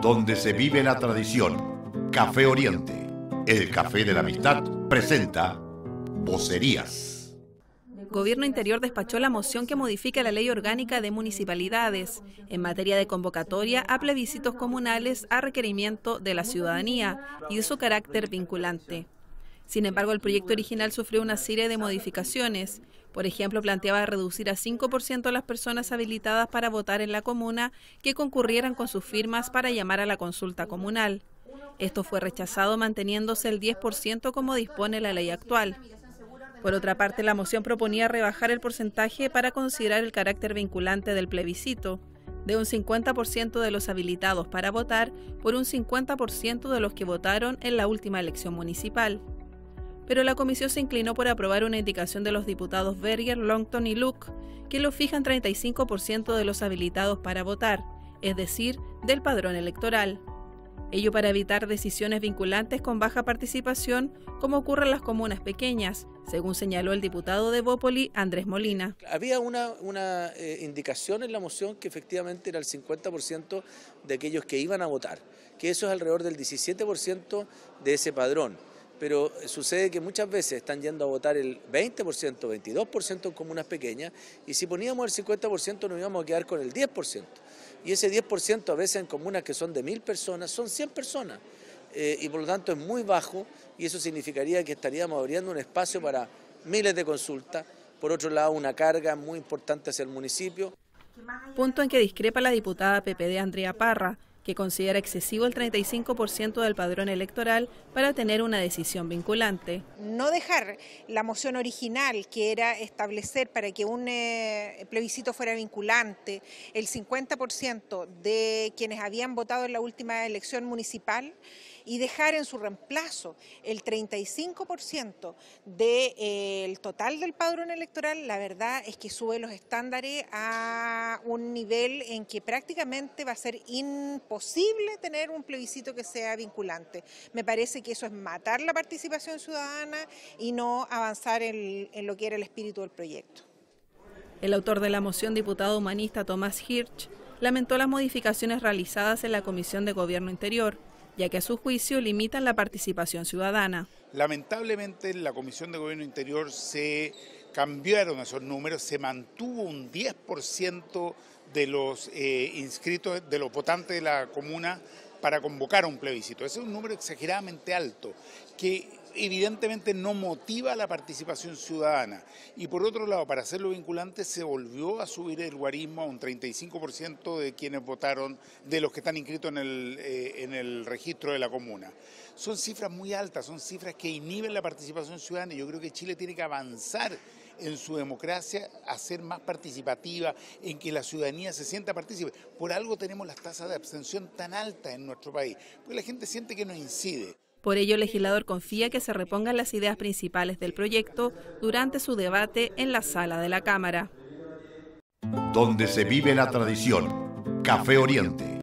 donde se vive la tradición. Café Oriente, el café de la amistad, presenta Vocerías. Gobierno Interior despachó la moción que modifica la ley orgánica de municipalidades en materia de convocatoria a plebiscitos comunales a requerimiento de la ciudadanía y de su carácter vinculante. Sin embargo, el proyecto original sufrió una serie de modificaciones. Por ejemplo, planteaba reducir a 5% las personas habilitadas para votar en la comuna que concurrieran con sus firmas para llamar a la consulta comunal. Esto fue rechazado manteniéndose el 10% como dispone la ley actual. Por otra parte, la moción proponía rebajar el porcentaje para considerar el carácter vinculante del plebiscito, de un 50% de los habilitados para votar por un 50% de los que votaron en la última elección municipal pero la comisión se inclinó por aprobar una indicación de los diputados Berger, Longton y Luke, que lo fijan 35% de los habilitados para votar, es decir, del padrón electoral. Ello para evitar decisiones vinculantes con baja participación, como ocurre en las comunas pequeñas, según señaló el diputado de Bópoli, Andrés Molina. Había una, eh, indicación en la moción que efectivamente era el 50% de aquellos que iban a votar, que eso es alrededor del 17% de ese padrón pero sucede que muchas veces están yendo a votar el 20%, 22% en comunas pequeñas, y si poníamos el 50% nos íbamos a quedar con el 10%. Y ese 10% a veces en comunas que son de mil personas, son 100 personas, eh, y por lo tanto es muy bajo, y eso significaría que estaríamos abriendo un espacio para miles de consultas, por otro lado una carga muy importante hacia el municipio. Punto en que discrepa la diputada PPD Andrea Parra, que considera excesivo el 35% del padrón electoral para tener una decisión vinculante. No dejar la moción original, que era establecer para que un eh, plebiscito fuera vinculante el 50% de quienes habían votado en la última elección municipal, y dejar en su reemplazo el 35% del total del padrón electoral, la verdad es que sube los estándares a un nivel en que prácticamente va a ser imposible tener un plebiscito que sea vinculante. Me parece que eso es matar la participación ciudadana y no avanzar en, en lo que era el espíritu del proyecto. El autor de la moción, diputado humanista Tomás Hirsch, lamentó las modificaciones realizadas en la Comisión de Gobierno Interior, ya que a su juicio limitan la participación ciudadana. Lamentablemente en la Comisión de Gobierno Interior se cambiaron esos números, se mantuvo un 10% de los eh, inscritos, de los votantes de la comuna para convocar un plebiscito. Ese es un número exageradamente alto, que evidentemente no motiva la participación ciudadana. Y por otro lado, para hacerlo vinculante, se volvió a subir el guarismo a un 35% de quienes votaron, de los que están inscritos eh, en el, registro de la comuna. Son cifras muy altas, son cifras que inhiben la participación ciudadana. Yo creo que Chile tiene que avanzar en su democracia a ser más participativa, en que la ciudadanía se sienta partícipe. Por algo tenemos las tasas de abstención tan altas en nuestro país, porque la gente siente que no incide. Por ello, el legislador confía que se repongan las ideas principales del proyecto durante su debate en la sala de la Cámara. Donde se vive la tradición. Café Oriente.